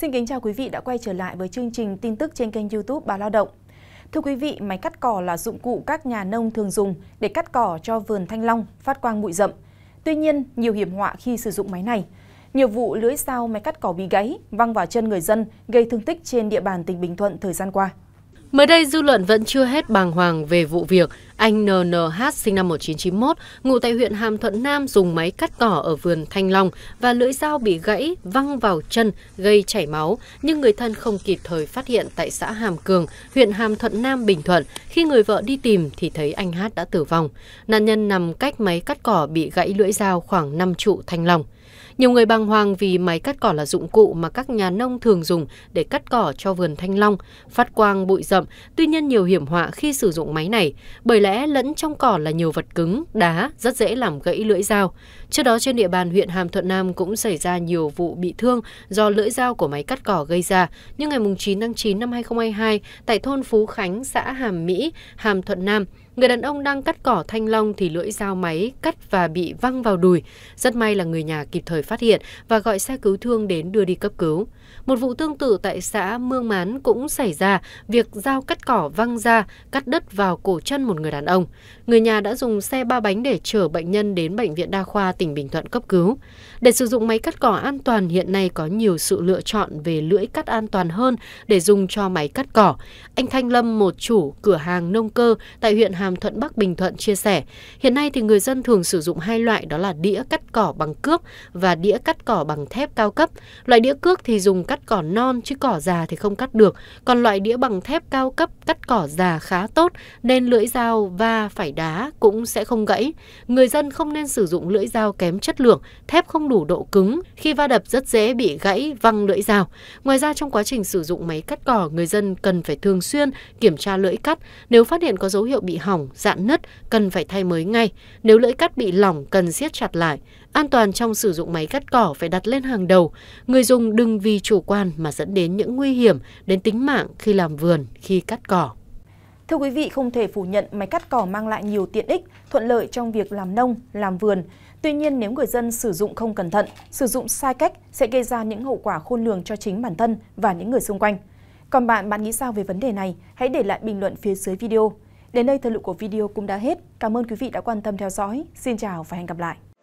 Xin kính chào quý vị đã quay trở lại với chương trình tin tức trên kênh YouTube Báo Lao động. Thưa quý vị, máy cắt cỏ là dụng cụ các nhà nông thường dùng để cắt cỏ cho vườn thanh long, phát quang bụi rậm. Tuy nhiên, nhiều hiểm họa khi sử dụng máy này. Nhiều vụ lưới dao máy cắt cỏ bị gãy, văng vào chân người dân, gây thương tích trên địa bàn tỉnh Bình Thuận thời gian qua. Mới đây, dư luận vẫn chưa hết bàng hoàng về vụ việc anh NNH sinh năm 1991, ngụ tại huyện Hàm Thuận Nam dùng máy cắt cỏ ở vườn Thanh Long và lưỡi dao bị gãy văng vào chân gây chảy máu, nhưng người thân không kịp thời phát hiện tại xã Hàm Cường, huyện Hàm Thuận Nam, Bình Thuận. Khi người vợ đi tìm thì thấy anh Hát đã tử vong. Nạn nhân nằm cách máy cắt cỏ bị gãy lưỡi dao khoảng 5 trụ Thanh Long nhiều người bàng hoàng vì máy cắt cỏ là dụng cụ mà các nhà nông thường dùng để cắt cỏ cho vườn thanh long, phát quang bụi rậm, tuy nhiên nhiều hiểm họa khi sử dụng máy này, bởi lẽ lẫn trong cỏ là nhiều vật cứng, đá, rất dễ làm gãy lưỡi dao. Trước đó trên địa bàn huyện Hàm Thuận Nam cũng xảy ra nhiều vụ bị thương do lưỡi dao của máy cắt cỏ gây ra, nhưng ngày 9 tháng 9 năm 2022 tại thôn Phú Khánh, xã Hàm Mỹ, Hàm Thuận Nam, Người đàn ông đang cắt cỏ thanh long thì lưỡi dao máy cắt và bị văng vào đùi. Rất may là người nhà kịp thời phát hiện và gọi xe cứu thương đến đưa đi cấp cứu. Một vụ tương tự tại xã Mương Mán cũng xảy ra việc dao cắt cỏ văng ra, cắt đất vào cổ chân một người đàn ông. Người nhà đã dùng xe ba bánh để chở bệnh nhân đến Bệnh viện Đa khoa tỉnh Bình Thuận cấp cứu. Để sử dụng máy cắt cỏ an toàn hiện nay có nhiều sự lựa chọn về lưỡi cắt an toàn hơn để dùng cho máy cắt cỏ. Anh Thanh Lâm, một chủ cửa hàng nông cơ tại huyện Hà Hàm Thuận Bắc Bình Thuận chia sẻ, hiện nay thì người dân thường sử dụng hai loại đó là đĩa cắt cỏ bằng cước và đĩa cắt cỏ bằng thép cao cấp. Loại đĩa cước thì dùng cắt cỏ non chứ cỏ già thì không cắt được, còn loại đĩa bằng thép cao cấp cắt cỏ già khá tốt nên lưỡi dao va phải đá cũng sẽ không gãy. Người dân không nên sử dụng lưỡi dao kém chất lượng, thép không đủ độ cứng, khi va đập rất dễ bị gãy văng lưỡi dao. Ngoài ra trong quá trình sử dụng máy cắt cỏ, người dân cần phải thường xuyên kiểm tra lưỡi cắt, nếu phát hiện có dấu hiệu bị hỏng hỏng, dạn nứt cần phải thay mới ngay. Nếu lưỡi cắt bị lỏng cần siết chặt lại. An toàn trong sử dụng máy cắt cỏ phải đặt lên hàng đầu. Người dùng đừng vì chủ quan mà dẫn đến những nguy hiểm đến tính mạng khi làm vườn, khi cắt cỏ. Thưa quý vị, không thể phủ nhận máy cắt cỏ mang lại nhiều tiện ích, thuận lợi trong việc làm nông, làm vườn. Tuy nhiên, nếu người dân sử dụng không cẩn thận, sử dụng sai cách sẽ gây ra những hậu quả khôn lường cho chính bản thân và những người xung quanh. Còn bạn, bạn nghĩ sao về vấn đề này? Hãy để lại bình luận phía dưới video. Đến đây thời lượng của video cũng đã hết. Cảm ơn quý vị đã quan tâm theo dõi. Xin chào và hẹn gặp lại.